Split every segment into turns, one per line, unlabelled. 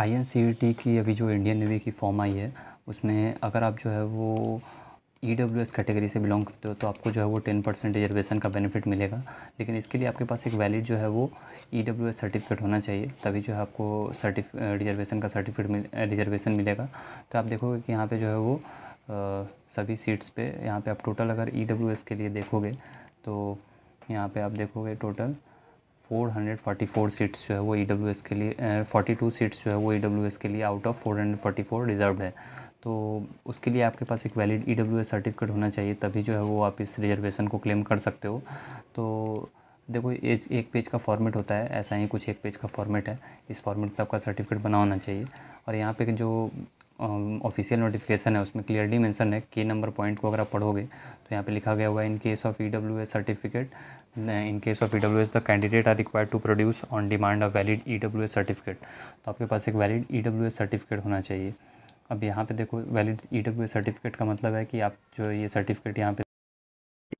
आई e की अभी जो इंडियन नेवी की फॉर्म आई है उसमें अगर आप जो है वो ई डब्ल्यू एस कैटेगरी से बिलोंग करते हो तो आपको जो है वो टेन परसेंट रिजर्वेशन का बेनिफिट मिलेगा लेकिन इसके लिए आपके पास एक वैलिड जो है वो ई डब्ल्यू एस सर्टिफिकेट होना चाहिए तभी जो है आपको सर्टिफ रिजर्वेशन का सर्टिफिकेट मिल रिजर्वेशन मिलेगा तो आप देखोगे कि यहाँ पे जो है वो आ, सभी सीट्स पे यहाँ पे आप टोटल अगर ई डब्ल्यू एस के लिए देखोगे तो यहाँ पर आप देखोगे टोटल 444 सीट्स जो है वो ई e के लिए 42 सीट्स जो है वो ई e के लिए आउट ऑफ 444 रिजर्व है तो उसके लिए आपके पास एक वैलिड ई सर्टिफिकेट होना चाहिए तभी जो है वो आप इस रिजर्वेशन को क्लेम कर सकते हो तो देखो एक एक पेज का फॉर्मेट होता है ऐसा ही कुछ एक पेज का फॉर्मेट है इस फॉर्मेट पे आपका सर्टिफिकेट बना होना चाहिए और यहाँ पे जो ऑफिशियल नोटिफिकेशन है उसमें क्लियरली मेंशन है के नंबर पॉइंट को अगर आप पढ़ोगे तो यहाँ पे लिखा गया हुआ है in case of E W S certificate in case of E W S the candidate are required to produce on demand a valid E S certificate तो आपके पास एक वैलिड ई एस सर्टिफिकेट होना चाहिए अब यहाँ पर देखो valid E W S certificate का मतलब है कि आप जो ये सर्टिफिकेट यहाँ पे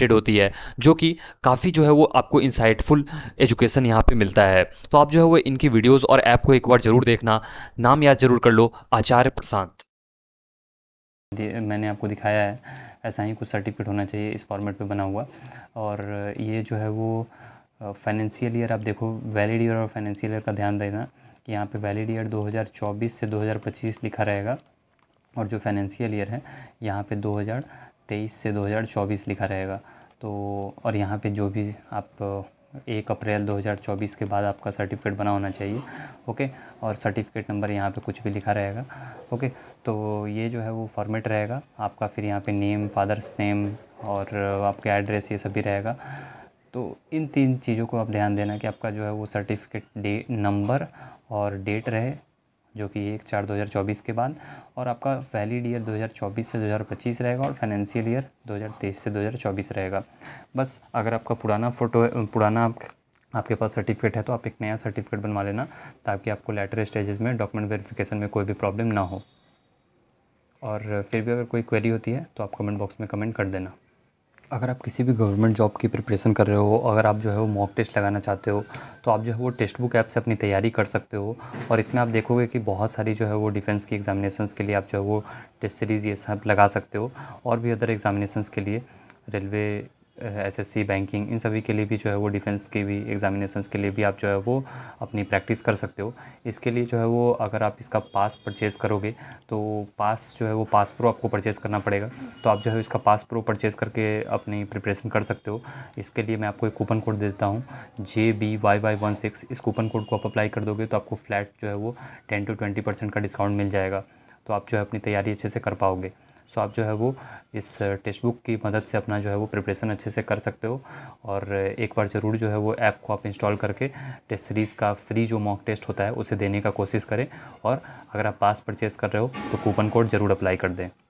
रिलेटेड होती है जो कि काफ़ी जो है वो आपको इंसाइटफुल एजुकेशन यहाँ पे मिलता है तो आप जो है वो इनकी वीडियोस और ऐप को एक बार ज़रूर देखना नाम याद जरूर कर लो आचार्य प्रशांत मैंने आपको दिखाया है
ऐसा ही कुछ सर्टिफिकेट होना चाहिए इस फॉर्मेट पर बना हुआ और ये जो है वो फाइनेंशियल ईयर आप देखो वैलिड ईयर और फाइनेंशियल ईयर का ध्यान देना कि यहाँ पे वैलिड ईयर 2024 से 2025 लिखा रहेगा और जो फाइनेंशियल ईयर है यहाँ पे तेईस से दो हज़ार चौबीस लिखा रहेगा तो और यहाँ पे जो भी आप एक अप्रैल दो हज़ार चौबीस के बाद आपका सर्टिफिकेट बना होना चाहिए ओके और सर्टिफिकेट नंबर यहाँ पे कुछ भी लिखा रहेगा ओके तो ये जो है वो फॉर्मेट रहेगा आपका फिर यहाँ पे नेम फादर्स नेम और आपके एड्रेस ये सभी रहेगा तो इन तीन चीज़ों को आप ध्यान देना कि आपका जो है वो सर्टिफिकेट डे नंबर और डेट रहे जो कि एक चार 2024 के बाद और आपका वैलिड ईयर 2024 से 2025 रहेगा और फाइनेंशियल ईयर 2023 से 2024 रहेगा बस अगर आपका पुराना फ़ोटो पुराना आप, आपके पास सर्टिफिकेट है तो आप एक नया सर्टिफिकेट बनवा लेना ताकि आपको लेटर स्टेजेस में डॉक्यूमेंट वेरिफिकेशन में कोई भी प्रॉब्लम ना हो और फिर भी अगर कोई क्वेरी होती है तो आप कमेंट बॉक्स में कमेंट कर देना अगर आप किसी भी गवर्नमेंट जॉब की प्रिपरेशन कर रहे हो अगर आप जो है वो मॉक टेस्ट लगाना चाहते हो तो आप जो है वो टेस्ट बुक ऐप से अपनी तैयारी कर सकते हो और इसमें आप देखोगे कि बहुत सारी जो है वो डिफेंस की एग्जामिनेशंस के लिए आप जो है वो टेस्ट सीरीज़ ये सब लगा सकते हो और भी अदर एग्जामिनेशंस के लिए रेलवे एसएससी बैंकिंग इन सभी के लिए भी जो है वो डिफेंस के भी एग्जामिनेशन के लिए भी आप जो है वो अपनी प्रैक्टिस कर सकते हो इसके लिए जो है वो अगर आप इसका पास परचेज़ करोगे तो पास जो है वो पास प्रो आपको परचेज़ करना पड़ेगा तो आप जो है इसका पास प्रो परचेज़ करके अपनी प्रिपरेशन कर सकते हो इसके लिए मैं आपको एक कूपन कोड देता हूँ J B Y Y one six इस कूपन कोड को आप अप्लाई कर दोगे तो आपको फ्लैट जो है वो टेन टू ट्वेंटी परसेंट का डिस्काउंट मिल जाएगा तो आप जो है अपनी तैयारी अच्छे से कर पाओगे सो तो आप जो है वो इस टेक्स्ट बुक की मदद से अपना जो है वो प्रिपरेशन अच्छे से कर सकते हो और एक बार ज़रूर जो है वो ऐप को आप इंस्टॉल करके टेस्ट सीरीज़ का फ्री जो मॉक टेस्ट होता है उसे देने का कोशिश करें और अगर आप पास परचेज़ कर रहे हो तो कूपन कोड ज़रूर अप्लाई कर दें